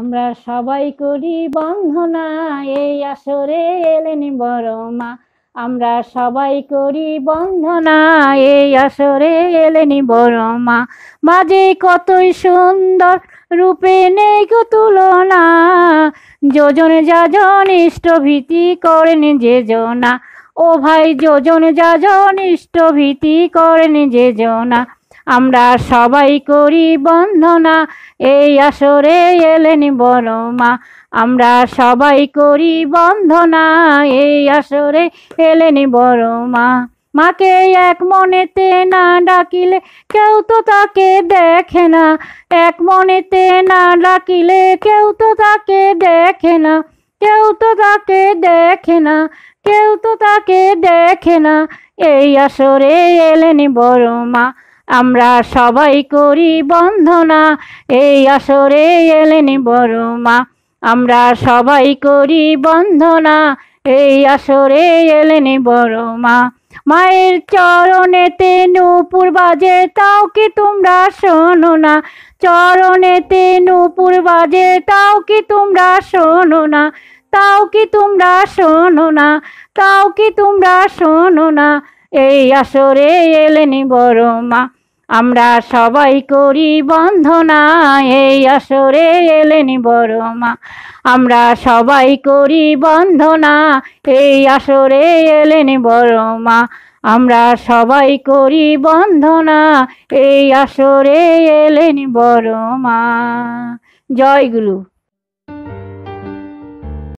আমরা সবাই করি বন্ধনা এই আসরে এলেনি বড়মা আমরা সবাই করি বন্ধনা এই আসরে এলেনি বড়মা মাঝে কতই সুন্দর রূপে নেই গো তুলনা যোজন যাজন ইষ্টভীতি করেন যে জনা ও ভাই যোজন যাজন ইষ্টভীতি করেন যে জনা আমরা সবাই করি বন্দনা এই আসরে বড় মা আমরা সবাই করি বন্ধনা এই আসরে বড় মা মাকে এক মনেতে না ডাকিলে কেউ তো তাকে দেখে না এক মনেতে না ডাকিলে কেউ তো তাকে দেখে না কেউ তো তাকে দেখে না কেউ তো তাকে দেখে না এই আসরে এলেনি বড় মা আমরা সবাই করি বন্ধনা এই আসরে এলেন বড় মা আমরা সবাই করি বন্ধনা এই আসরে এলেন বড় মা মায়ের চরণেতে নূপুর বাজে তাও কি তোমরা শোনো না চরণেতে নূপুর বাজে তাও কি তোমরা শোনো না তাও কি তোমরা শোনো না তাও কি তোমরা শোনো না এই আসরে এলেনি বড় মা আমরা সবাই করি বন্ধনা এই আসরে এলেন বড় মা আমরা সবাই করি বন্ধনা এই আসরে এলেন বড় মা আমরা সবাই করি বন্ধনা এই আসরে এলেন বড় মা জয় গুরু